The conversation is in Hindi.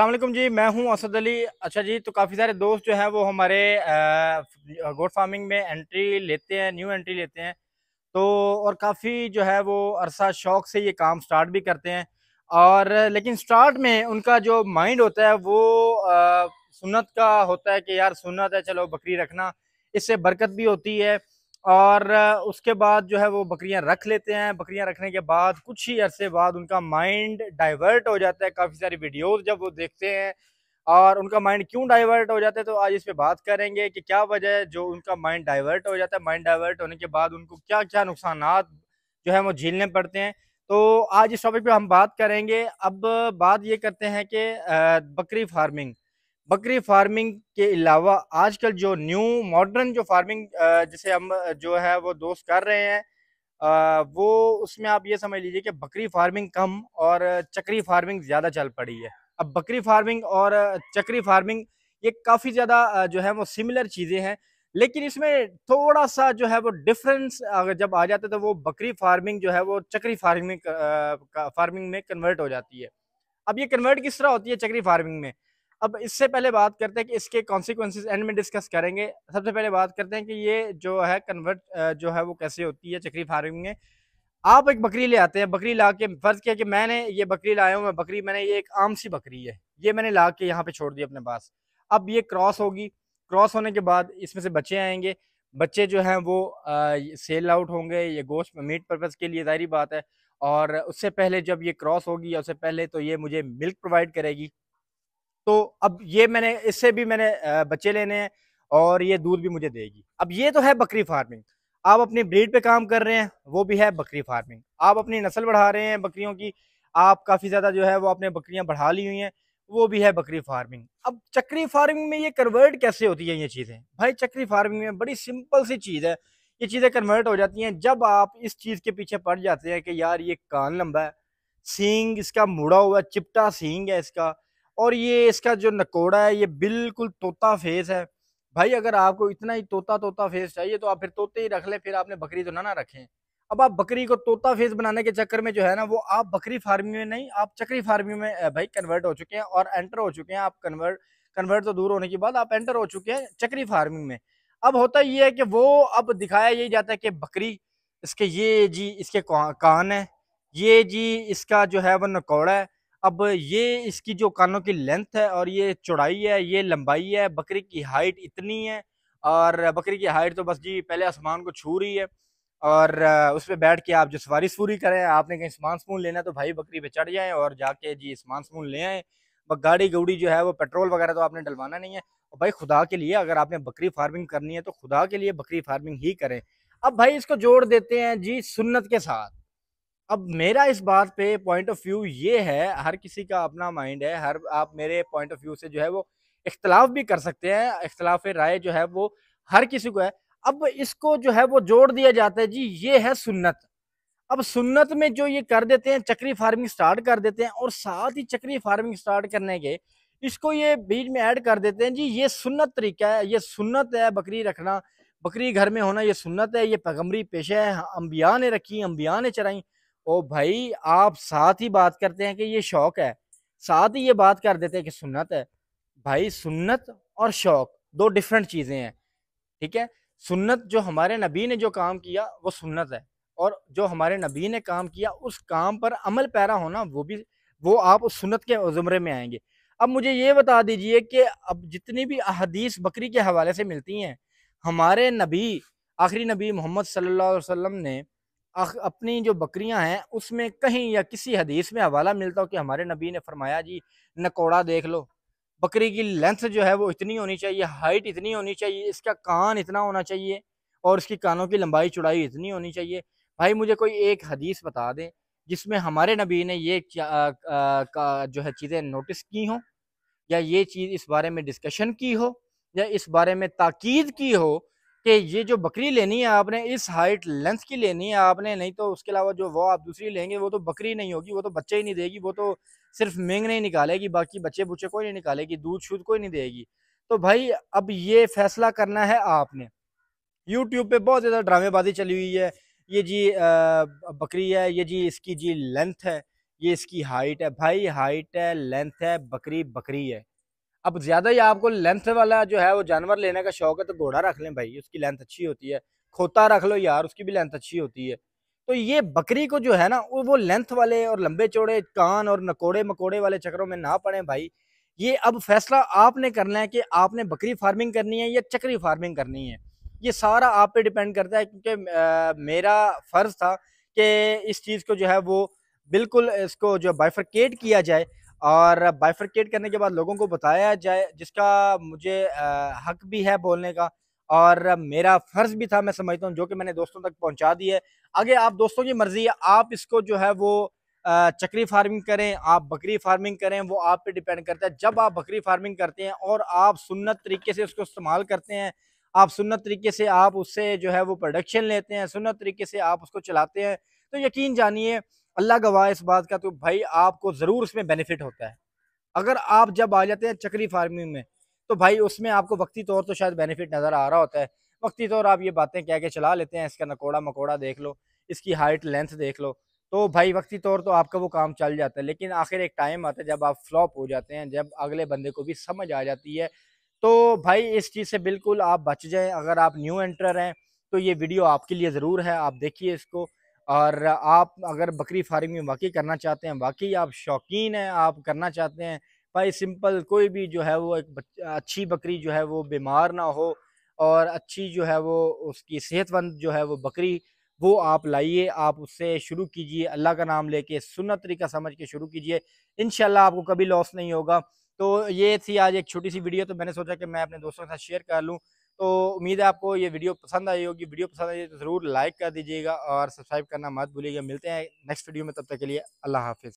असलम जी मैं हूं असद अली अच्छा जी तो काफ़ी सारे दोस्त जो हैं वो हमारे गोड फार्मिंग में एंट्री लेते हैं न्यू एंट्री लेते हैं तो और काफ़ी जो है वो अरसा शौक से ये काम स्टार्ट भी करते हैं और लेकिन स्टार्ट में उनका जो माइंड होता है वो आ, सुन्नत का होता है कि यार सुन्नत है चलो बकरी रखना इससे बरकत भी होती है और उसके बाद जो है वो बकरियां रख लेते हैं बकरियां रखने के बाद कुछ ही अरसे बाद उनका माइंड डाइवर्ट हो जाता है काफ़ी सारी वीडियोस जब वो देखते हैं और उनका माइंड क्यों डाइवर्ट हो जाता है तो आज इस पे बात करेंगे कि क्या वजह है जो उनका माइंड डाइवर्ट हो जाता है माइंड डाइवर्ट होने के बाद उनको क्या क्या नुकसान जो है वो झेलने पड़ते हैं तो आज इस टॉपिक पर हम बात करेंगे अब बात ये करते हैं कि बकरी फार्मिंग बकरी फार्मिंग के अलावा आजकल जो न्यू मॉडर्न जो फार्मिंग जिसे हम जो है वो दोस्त कर रहे हैं वो उसमें आप ये समझ लीजिए कि बकरी फार्मिंग कम और चक्री फार्मिंग ज़्यादा चल पड़ी है अब बकरी फार्मिंग और चक्री फार्मिंग ये काफ़ी ज़्यादा जो है वो सिमिलर चीज़ें हैं लेकिन इसमें थोड़ा सा जो है वो डिफरेंस अगर जब आ जाता है तो वो बकरी फार्मिंग जो है वो चक्री फार्मिंग फार्मिंग में कन्वर्ट हो जाती है अब ये कन्वर्ट किस तरह होती है चक्री फार्मिंग में अब इससे पहले बात करते हैं कि इसके कॉन्सिक्वेंसेज एंड में डिस्कस करेंगे सबसे पहले बात करते हैं कि ये जो है कन्वर्ट जो है वो कैसे होती है चक्री फार्मिंग में आप एक बकरी ले आते हैं बकरी ला के फर्ज किया कि मैंने ये बकरी लाया हूँ मैं बकरी मैंने ये एक आम सी बकरी है ये मैंने ला के यहाँ पे छोड़ दी अपने पास अब ये क्रॉस होगी क्रॉस होने के बाद इसमें से बच्चे आएंगे बच्चे जो हैं वो आ, सेल आउट होंगे ये गोश्त मीट पर्पज़ के लिए ज़ाहरी बात है और उससे पहले जब ये क्रॉस होगी या उससे पहले तो ये मुझे मिल्क प्रोवाइड करेगी तो अब ये मैंने इससे भी मैंने बच्चे लेने हैं और ये दूध भी मुझे देगी अब ये तो है बकरी फार्मिंग आप अपनी ब्रीड पे काम कर रहे हैं वो भी है बकरी फार्मिंग आप अपनी नस्ल बढ़ा रहे हैं बकरियों की आप काफ़ी ज़्यादा जो है वो अपने बकरियाँ बढ़ा ली हुई हैं वो भी है बकरी फार्मिंग अब चक्री फार्मिंग में ये कन्वर्ट कैसे होती है ये चीज़ें भाई चक्री फार्मिंग में बड़ी सिंपल सी चीज़ है ये चीज़ें कन्वर्ट हो जाती हैं जब आप इस चीज़ के पीछे पड़ जाते हैं कि यार ये कान लंबा है सींग इसका मुड़ा हुआ चिपटा सींग है इसका और ये इसका जो नकोड़ा है ये बिल्कुल तोता फेस है भाई अगर आपको इतना ही तोता तोता फेस चाहिए तो आप फिर तोते ही रख ले फिर आपने बकरी तो ना ना रखें अब आप बकरी को तोता फेस बनाने के चक्कर में जो है ना वो आप बकरी फार्मिंग में नहीं आप चक्री फार्मिंग में भाई कन्वर्ट हो चुके हैं और एंटर हो चुके हैं आप कन्वर्ट कन्वर्ट तो दूर होने के बाद आप एंटर हो चुके हैं चक्री फार्मिंग में अब होता ये है कि वो अब दिखाया यही जाता है कि बकरी इसके ये जी इसके कान है ये जी इसका जो है वो नकौड़ा है अब ये इसकी जो कानों की लेंथ है और ये चौड़ाई है ये लंबाई है बकरी की हाइट इतनी है और बकरी की हाइट तो बस जी पहले आसमान को छू रही है और उस पर बैठ के आप जो सवारी सूरी करें आपने कहीं सामान समून लेना है तो भाई बकरी पे चढ़ जाएं और जाके जी सामान समून ले आएँ गाड़ी गुड़ी जो है वो पेट्रोल वगैरह तो आपने डलवाना नहीं है और भाई खुदा के लिए अगर आपने बकरी फार्मिंग करनी है तो खुदा के लिए बकरी फार्मिंग ही करें अब भाई इसको जोड़ देते हैं जी सुन्नत के साथ अब मेरा इस बात पे पॉइंट ऑफ व्यू ये है हर किसी का अपना माइंड है हर आप मेरे पॉइंट ऑफ व्यू से जो है वो इख्तलाफ भी कर सकते हैं इख्तलाफ राय जो है वो हर किसी को है अब इसको जो है वो जोड़ दिया जाता है जी ये है सुन्नत अब सुन्नत में जो ये कर देते हैं चक्री फार्मिंग स्टार्ट कर देते हैं और साथ ही चक्री फार्मिंग स्टार्ट करने के इसको ये बीच में ऐड कर देते हैं जी ये सुन्नत तरीका है ये सुन्नत है बकरी रखना बकरी घर में होना ये सुन्नत है ये पैगम्बरी पेशा है अम्बिया ने रखी अम्बिया ने चराई ओ भाई आप साथ ही बात करते हैं कि ये शौक है साथ ही ये बात कर देते हैं कि सुन्नत है भाई सुन्नत और शौक दो डिफरेंट चीज़ें हैं ठीक है सुन्नत जो हमारे नबी ने जो काम किया वो सुन्नत है और जो हमारे नबी ने काम किया उस काम पर अमल पैरा होना वो भी वो आप उस सुन्नत के ज़ुमरे में आएंगे अब मुझे ये बता दीजिए कि अब जितनी भी अहदीस बकरी के हवाले से मिलती हैं हमारे नबी आखिरी नबी मोहम्मद सल्लल्लाहु अलैहि वसल्लम ने अपनी जो बकरियां हैं उसमें कहीं या किसी हदीस में हवाला मिलता हो कि हमारे नबी ने फरमाया जी नकोड़ा देख लो बकरी की लेंथ जो है वो इतनी होनी चाहिए हाइट इतनी होनी चाहिए इसका कान इतना होना चाहिए और इसकी कानों की लंबाई चौड़ाई इतनी होनी चाहिए भाई मुझे कोई एक हदीस बता दें जिसमें हमारे नबी ने ये आ, आ, का जो है चीज़ें नोटिस की हों या ये चीज़ इस बारे में डिस्कशन की हो या इस बारे में ताकीद की हो कि ये जो बकरी लेनी है आपने इस हाइट लेंथ की लेनी है आपने नहीं तो उसके अलावा जो वो आप दूसरी लेंगे वो तो बकरी नहीं होगी वो तो बच्चे ही नहीं देगी वो तो सिर्फ मेंग नहीं निकालेगी बाकी बच्चे बुच्चे कोई नहीं निकालेगी दूध शूध कोई नहीं देगी तो भाई अब ये फैसला करना है आपने यूट्यूब पे बहुत ज़्यादा ड्रामेबाजी चली हुई है ये जी आ, बकरी है ये जी इसकी जी लेंथ है ये इसकी हाइट है भाई हाइट है लेंथ है बकरी बकरी है अब ज़्यादा ही आपको लेंथ वाला जो है वो जानवर लेने का शौक है तो घोड़ा रख लें भाई उसकी लेंथ अच्छी होती है खोता रख लो यार उसकी भी लेंथ अच्छी होती है तो ये बकरी को जो है ना वो लेंथ वाले और लंबे चौड़े कान और नकोड़े मकोड़े वाले चक्रों में ना पड़े भाई ये अब फैसला आपने करना है कि आपने बकरी फार्मिंग करनी है या चक्री फार्मिंग करनी है ये सारा आप पे डिपेंड करता है क्योंकि मेरा फ़र्ज़ था कि इस चीज़ को जो है वो बिल्कुल इसको जो बाइफरकेट किया जाए और बाइफर्केट करने के बाद लोगों को बताया जाए जिसका मुझे हक भी है बोलने का और मेरा फ़र्ज़ भी था मैं समझता हूँ जो कि मैंने दोस्तों तक पहुँचा दी है आगे आप दोस्तों की मर्ज़ी है आप इसको जो है वो चकरी फार्मिंग करें आप बकरी फार्मिंग करें वो आप पे डिपेंड करता है जब आप बकरी फार्मिंग करते हैं और आप सुन्नत तरीके से उसको इस्तेमाल करते हैं आप सुनत तरीके से आप उससे जो है वो प्रोडक्शन लेते हैं सुनत तरीके से आप उसको चलाते हैं तो यकीन जानिए अल्लाह गवाह इस बात का तो भाई आपको ज़रूर उसमें बेनिफिट होता है अगर आप जब आ जाते हैं चक्री फार्मिंग में तो भाई उसमें आपको वक्ती तौर तो शायद बेनिफिट नज़र आ रहा होता है वक्ती तौर आप ये बातें कह के चला लेते हैं इसका नकोड़ा मकोड़ा देख लो इसकी हाइट लेंथ देख लो तो भाई वक्ती तौर तो आपका वो काम चल जाता है लेकिन आखिर एक टाइम आता है जब आप फ्लॉप हो जाते हैं जब अगले बंदे को भी समझ आ जाती है तो भाई इस चीज़ से बिल्कुल आप बच जाएं अगर आप न्यू एंटर हैं तो ये वीडियो आपके लिए ज़रूर है आप देखिए इसको और आप अगर बकरी फार्मिंग में वाकई करना चाहते हैं वाकई आप शौकीन हैं आप करना चाहते हैं भाई सिंपल कोई भी जो है वो एक अच्छी बकरी जो है वो बीमार ना हो और अच्छी जो है वो उसकी सेहतमंद जो है वो बकरी वो आप लाइए आप उससे शुरू कीजिए अल्लाह का नाम लेके सुन्नत तरीका समझ के शुरू कीजिए इन आपको कभी लॉस नहीं होगा तो ये थी आज एक छोटी सी वीडियो तो मैंने सोचा कि मैं अपने दोस्तों के साथ शेयर कर लूँ तो उम्मीद है आपको ये वीडियो पसंद आई होगी वीडियो पसंद आई तो ज़रूर लाइक कर दीजिएगा और सब्सक्राइब करना मत भूलिएगा मिलते हैं नेक्स्ट वीडियो में तब तक के लिए अल्लाह हाफिज़